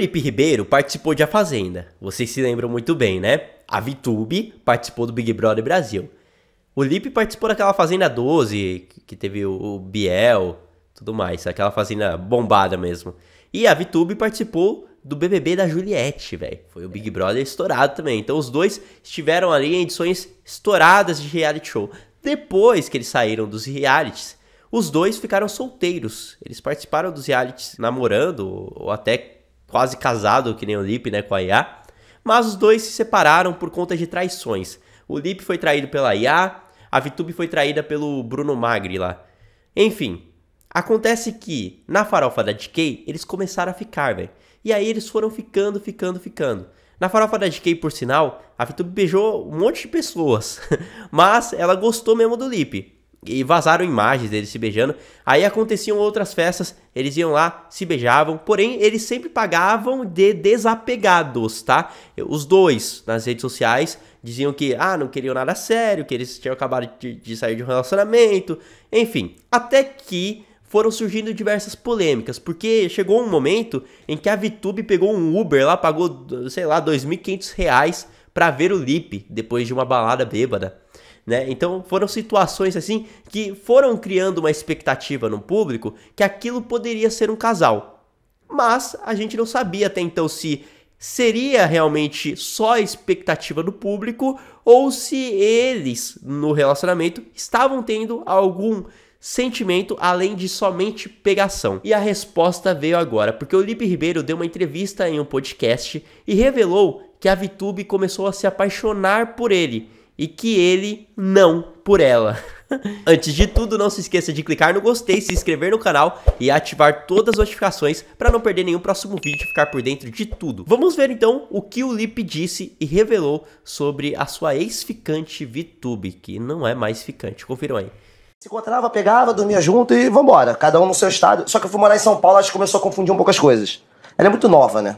Floripe Ribeiro participou de A Fazenda, vocês se lembram muito bem, né? A Vitube participou do Big Brother Brasil. O Lipe participou daquela Fazenda 12, que teve o Biel, tudo mais, aquela fazenda bombada mesmo. E a Vitube participou do BBB da Juliette, velho. Foi o Big Brother estourado também. Então os dois estiveram ali em edições estouradas de reality show. Depois que eles saíram dos realities, os dois ficaram solteiros. Eles participaram dos realities namorando ou até quase casado, que nem o Lip, né, com a IA. Mas os dois se separaram por conta de traições. O Lip foi traído pela IA, a Vitube foi traída pelo Bruno Magri lá. Enfim, acontece que na farofa da DK eles começaram a ficar, velho. E aí eles foram ficando, ficando, ficando. Na farofa da DK, por sinal, a Vitube beijou um monte de pessoas, mas ela gostou mesmo do Lip e vazaram imagens deles se beijando. Aí aconteciam outras festas, eles iam lá, se beijavam, porém eles sempre pagavam de desapegados, tá? Os dois nas redes sociais diziam que ah, não queriam nada sério, que eles tinham acabado de, de sair de um relacionamento, enfim, até que foram surgindo diversas polêmicas, porque chegou um momento em que a VTube pegou um Uber lá, pagou, sei lá, R$ 2.500 para ver o Lip depois de uma balada bêbada. Né? Então foram situações assim que foram criando uma expectativa no público que aquilo poderia ser um casal. Mas a gente não sabia até então se seria realmente só a expectativa do público ou se eles no relacionamento estavam tendo algum sentimento além de somente pegação? E a resposta veio agora, porque o Lipe Ribeiro deu uma entrevista em um podcast e revelou que a Vitube começou a se apaixonar por ele e que ele não por ela. Antes de tudo, não se esqueça de clicar no gostei, se inscrever no canal e ativar todas as notificações para não perder nenhum próximo vídeo e ficar por dentro de tudo. Vamos ver então o que o Lip disse e revelou sobre a sua ex-ficante VTube, que não é mais ficante. Confiram aí. Se encontrava, pegava, dormia junto e vambora, cada um no seu estado. Só que eu fui morar em São Paulo, acho que começou a confundir um pouco as coisas. Ela é muito nova, né?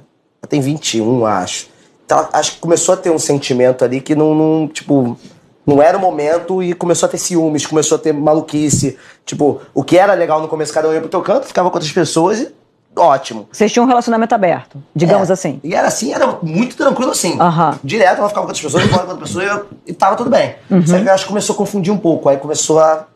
Ela tem 21, acho. Então, acho que começou a ter um sentimento ali que não, não, tipo, não era o momento e começou a ter ciúmes, começou a ter maluquice. Tipo, o que era legal no começo, cada um ia pro teu canto, ficava com outras pessoas e ótimo. Vocês tinham um relacionamento aberto, digamos é. assim. E era assim, era muito tranquilo assim. Uhum. Direto, ela ficava com outras pessoas, eu ficava com outras pessoas e tava tudo bem. Uhum. Só que eu acho que começou a confundir um pouco, aí começou a...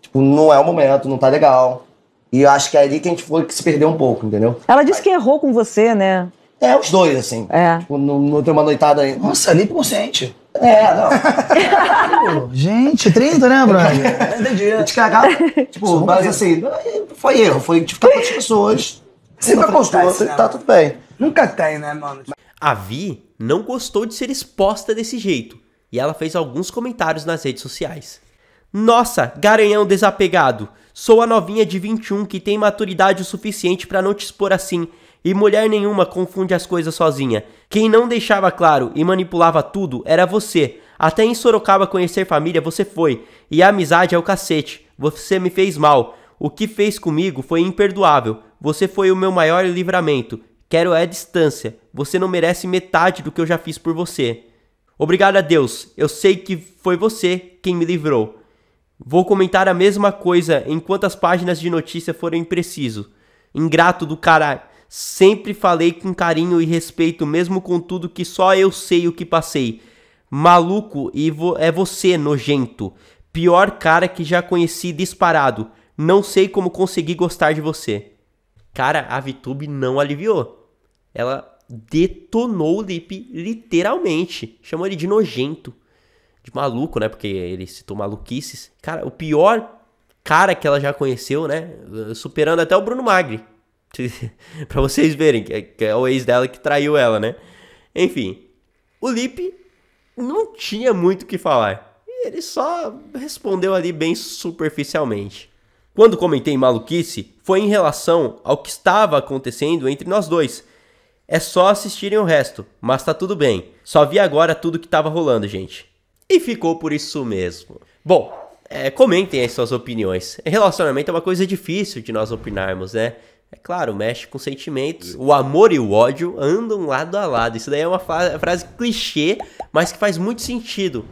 Tipo, não é o momento, não tá legal. E eu acho que é ali que a gente foi que se perdeu um pouco, entendeu? Ela disse aí. que errou com você, né? É, os dois, assim. É. Tipo, não, não tem uma noitada aí. Nossa, ali é consciente. É, não. Gente, 30, né, Bruno? É, entendi. Te é cagava. Tipo, mas assim, foi erro. Foi Tipo, tá com as pessoas. Sempre apostou, tá, né? né? tá tudo bem. Nunca tem, né, mano? A Vi não gostou de ser exposta desse jeito. E ela fez alguns comentários nas redes sociais. Nossa, garanhão desapegado. Sou a novinha de 21 que tem maturidade o suficiente para não te expor assim e mulher nenhuma confunde as coisas sozinha. Quem não deixava claro e manipulava tudo era você. Até em Sorocaba conhecer família você foi, e a amizade é o cacete. Você me fez mal. O que fez comigo foi imperdoável. Você foi o meu maior livramento. Quero é distância. Você não merece metade do que eu já fiz por você. Obrigado a Deus. Eu sei que foi você quem me livrou. Vou comentar a mesma coisa enquanto as páginas de notícia forem preciso. Ingrato do caralho. Sempre falei com carinho e respeito, mesmo com tudo que só eu sei o que passei. Maluco, e vo é você, nojento. Pior cara que já conheci disparado. Não sei como consegui gostar de você. Cara, a VTube não aliviou. Ela detonou o Lip literalmente. Chamou ele de nojento. De maluco, né? Porque ele citou maluquices. Cara, o pior cara que ela já conheceu, né? Superando até o Bruno Magri. para vocês verem é, que é o ex dela que traiu ela, né? Enfim, o Lipe não tinha muito o que falar. Ele só respondeu ali bem superficialmente. Quando comentei maluquice, foi em relação ao que estava acontecendo entre nós dois. É só assistirem o resto, mas tá tudo bem. Só vi agora tudo que tava rolando, gente. E ficou por isso mesmo. Bom, é, comentem as suas opiniões. Relacionamento é uma coisa difícil de nós opinarmos, né? É claro, mexe com sentimentos. O amor e o ódio andam lado a lado. Isso daí é, é uma frase clichê, mas que faz muito sentido.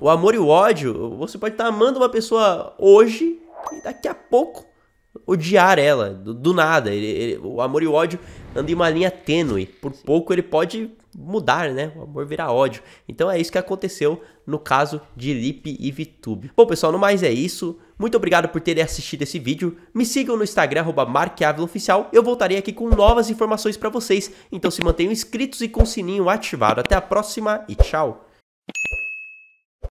O amor e o ódio, você pode estar amando uma pessoa hoje e daqui a pouco odiar ela, do, do nada. Ele, ele, o amor e o ódio andam em uma linha tênue. Por pouco ele pode mudar, né? O amor virar ódio. Então é isso que aconteceu no caso de Lipe e Vitube. Bom, pessoal, no mais é isso. Muito obrigado por terem assistido esse vídeo. Me sigam no Instagram, marquiavilaoficial. Eu voltarei aqui com novas informações para vocês. Então se mantenham inscritos e com o sininho ativado. Até a próxima e tchau!